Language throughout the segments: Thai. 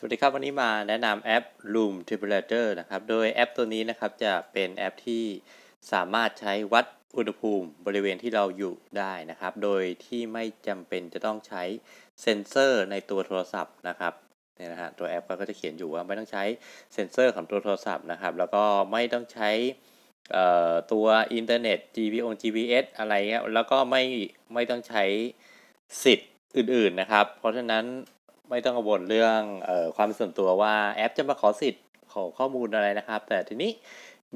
สวัสดีครับ วันนี้มาแนะนำแอป Room Temperature นะครับโดยแอปตัวนี้นะครับจะเป็นแอปที่สามารถใช้วัดอุณหภูมิบริเวณที่เราอยู่ได้นะครับ โดยที่ไม่จำเป็นจะต้องใช้เซ็นเซอร์ในตัวโทรศัพท์นะครับเนี่ยนะฮะตัวแอปก็จะเขียนอยู่ว่าไม่ต้องใช้เซ็นเซอร์ของตัวโทรศัพท์นะครับแล้วก็ไม่ต้องใช้ตัวอินเทอร์เน็ต GPS GPS อะไรเงี้ยแล้วก็ไม่ไม่ต้องใช้สิทธิ์อื่นๆนะครับ เพราะฉะนั้นไม่ต้องกังวลเรื่องออความส่วนตัวว่าแอปจะมาขอสิทธิ์ขอข้อมูลอะไรนะครับ แต่ทีนี้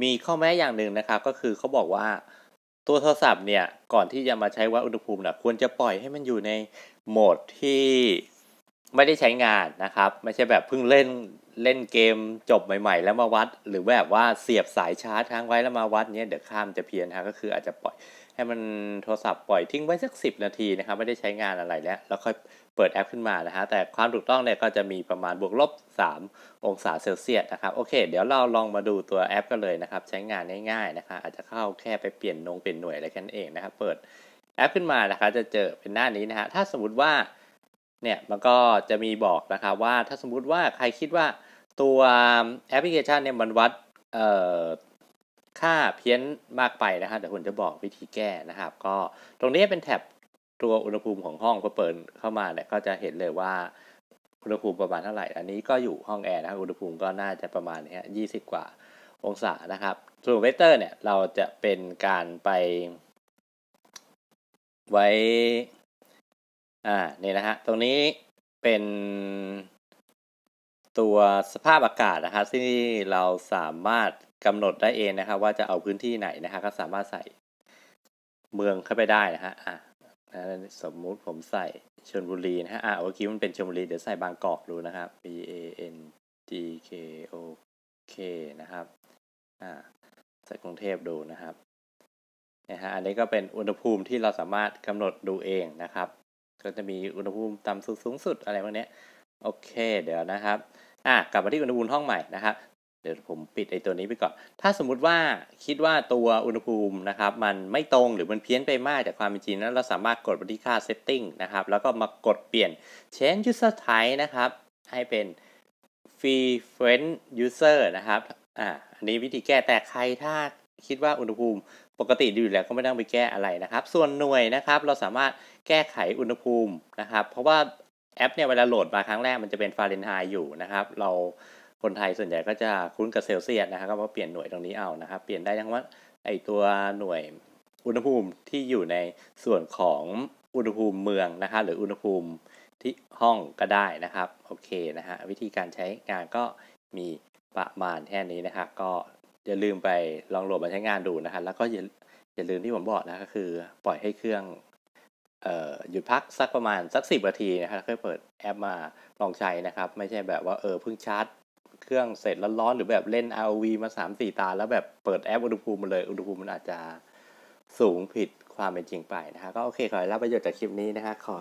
มีข้อแม้อย่างหนึ่งนะครับ ก็คือเขาบอกว่าตัวโทรศัพท์เนี่ย ก่อนที่จะมาใช้วัดอุณหภูมิเนี่ยควรจะปล่อยให้มันอยู่ในโหมดที่ไม่ได้ใช้งานนะครับไม่ใช่แบบเพิ่งเล่นเล่นเกมจบใหม่ ๆ แล้วมาวัด หรือแบบว่าเสียบสายชาร์จค้างไว้แล้วมาวัดเนี้ยเดี๋ยวข้ามจะเพี้ยนฮะก็คืออาจจะปล่อยให้มันโทรศัพท์ปล่อยทิ้งไว้สัก 10 นาทีนะครับ ไม่ได้ใช้งานอะไรแล้วแล้วค่อยเปิดแอปขึ้นมานะฮะแต่ความถูกต้องเนี่ยก็จะมีประมาณบวกลบ3 องศาเซลเซียสนะครับโอเค เดี๋ยวเราลองมาดูตัวแอปกันเลยนะครับ ใช้งานง่ายๆนะครับอาจจะเข้าแค่ไปเปลี่ยนนงเปลี่ยนหน่วยอะไรกันเองนะครับเปิดแอปขึ้นมานะครับจะเจอเป็นหน้านี้นะฮะถ้าสมมติว่าเนี่ยมันก็จะมีบอกนะครับว่าถ้าสมมุติว่าใครคิดว่าตัวแอปพลิเคชันเนี่ยมันวัดค่าเพี้ยนมากไปนะครับเดี๋ยวผมจะบอกวิธีแก้นะครับ ก็ตรงนี้เป็นแท็บตัวอุณหภูมิของห้องพอเปิดเข้ามาเนี่ยก็จะเห็นเลยว่าอุณหภูมิประมาณเท่าไหร่อันนี้ก็อยู่ห้องแอร์นะครับ อุณหภูมิก็น่าจะประมาณนี้ยี่สิบกว่า องศานะครับส่วนเวเตอร์ เนี่ย เราจะเป็นการไป ไว้อ่านี่นะฮะตรงนี้เป็นตัวสภาพอากาศนะครับที่เราสามารถกำหนดได้เองนะครับว่าจะเอาพื้นที่ไหนนะครับก็สามารถใส่เมืองเข้าไปได้นะฮะอ่าสมมุติผมใส่ชลบุรีนะฮะอ่าเมื่อกี้มันเป็นชลบุรีเดี๋ยวใส่บางกอกดูนะครับ B A N G K O K นะครับ อ่า ใส่กรุงเทพดูนะครับนะฮะอันนี้ก็เป็นอุณหภูมิที่เราสามารถกำหนดดูเองนะครับก็จะมีอุณหภูมิต่ำสุดสูงสุดอะไรพวกนี้โอเคเดี๋ยวนะครับอ่ะกลับมาที่อุณหภูมิห้องใหม่นะครับเดี๋ยวผมปิดไอ้ตัวนี้ไปก่อน ถ้าสมมุติว่าคิดว่าตัวอุณหภูมินะครับ มันไม่ตรงหรือมันเพี้ยนไปมากจากความจริงนั้นเราสามารถกดไปที่ค่าเซตติ้งนะครับ แล้วก็มากดเปลี่ยน change user type นะครับ ให้เป็น f r e r i e n d user นะครับอ่าอันนี้วิธีแก้แต่ใครถ้าคิดว่าอุณหภูมิปกติดีอยู่แล้วก็ไม่ต้องไปแก้อะไรนะครับ ส่วนหน่วยนะครับเราสามารถแก้ไขอุณหภูมินะครับเพราะว่าแอปเนี่ยเวลาโหลดมาครั้งแรกมันจะเป็นฟาเรนไฮต์อยู่นะครับเราคนไทยส่วนใหญ่ก็จะคุ้นกับเซลเซียสนะครับก็าเปลี่ยนหน่วยตรงนี้เอานะครับ เปลี่ยนได้ทั้งว่าไอตัวหน่วยอุณหภูมิที่อยู่ในส่วนของอุณหภูมิเมืองนะครับหรืออุณหภูมิที่ห้องก็ได้นะครับโอเคนะฮะวิธีการใช้งาน ก็มีประมาณแค่นี้นะครับก็อย่าลืมไปลองโหลดมาใช้งานดูนะครับแล้วก็อย่าอย่าลืมที่ผมบอกนะก็คือ ปล่อยให้เครื่องหยุดพักสักประมาณสักสิบนาทีนะครับแล้วค่อยเปิดแอปมาลองใช้นะครับไม่ใช่แบบว่าเออเพิ่งชาร์จเครื่องเสร็จร้อนหรือแบบเล่น ROV มา3ามสี่ตาแล้วแบบเปิดแอปอุณหภูมิมาเลยอุณหภูมิมันอาจจะสูงผิดความเป็นจริงไปนะครับก็โอเค ขอให้รับประโยชน์จากคลิปนี้นะครับขอ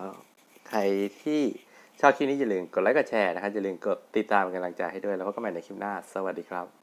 ใครที่ชอบคลิปนี้อย่าลืมกดไลค์กดแชร์นะครับอย่าลืมกดติดตามกำลังใจให้ด้วยแล้วพบกันใหม่ในคลิปหน้า สวัสดีครับ